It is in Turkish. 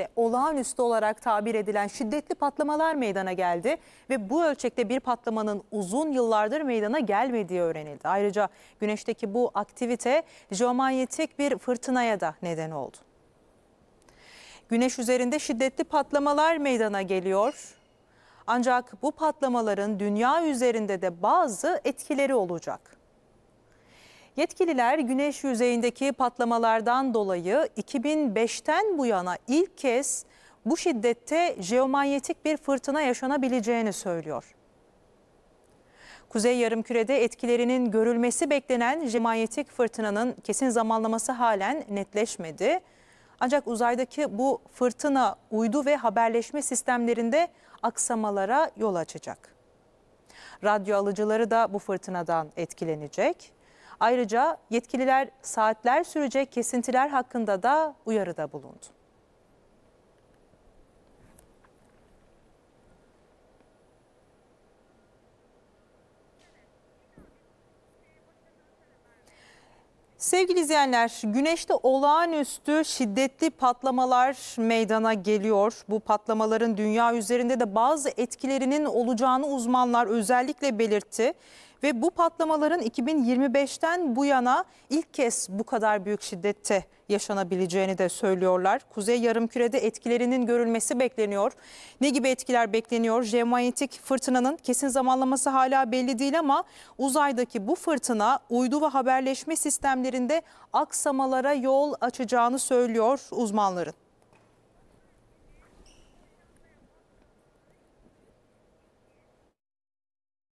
ölçekte olağanüstü olarak tabir edilen şiddetli patlamalar meydana geldi ve bu ölçekte bir patlamanın uzun yıllardır meydana gelmediği öğrenildi. Ayrıca güneşteki bu aktivite jeomanyetik bir fırtınaya da neden oldu. Güneş üzerinde şiddetli patlamalar meydana geliyor. Ancak bu patlamaların dünya üzerinde de bazı etkileri olacak. Yetkililer güneş yüzeyindeki patlamalardan dolayı 2005'ten bu yana ilk kez bu şiddette jeomanyetik bir fırtına yaşanabileceğini söylüyor. Kuzey Yarımküre'de etkilerinin görülmesi beklenen jeomanyetik fırtınanın kesin zamanlaması halen netleşmedi. Ancak uzaydaki bu fırtına uydu ve haberleşme sistemlerinde aksamalara yol açacak. Radyo alıcıları da bu fırtınadan etkilenecek. Ayrıca yetkililer saatler sürecek kesintiler hakkında da uyarıda bulundu. Sevgili izleyenler, güneşte olağanüstü şiddetli patlamalar meydana geliyor. Bu patlamaların dünya üzerinde de bazı etkilerinin olacağını uzmanlar özellikle belirtti. Ve bu patlamaların 2025'ten bu yana ilk kez bu kadar büyük şiddette yaşanabileceğini de söylüyorlar. Kuzey yarımkürede etkilerinin görülmesi bekleniyor. Ne gibi etkiler bekleniyor? Jeomanyetik fırtınanın kesin zamanlaması hala belli değil ama uzaydaki bu fırtına uydu ve haberleşme sistemlerinde aksamalara yol açacağını söylüyor uzmanların.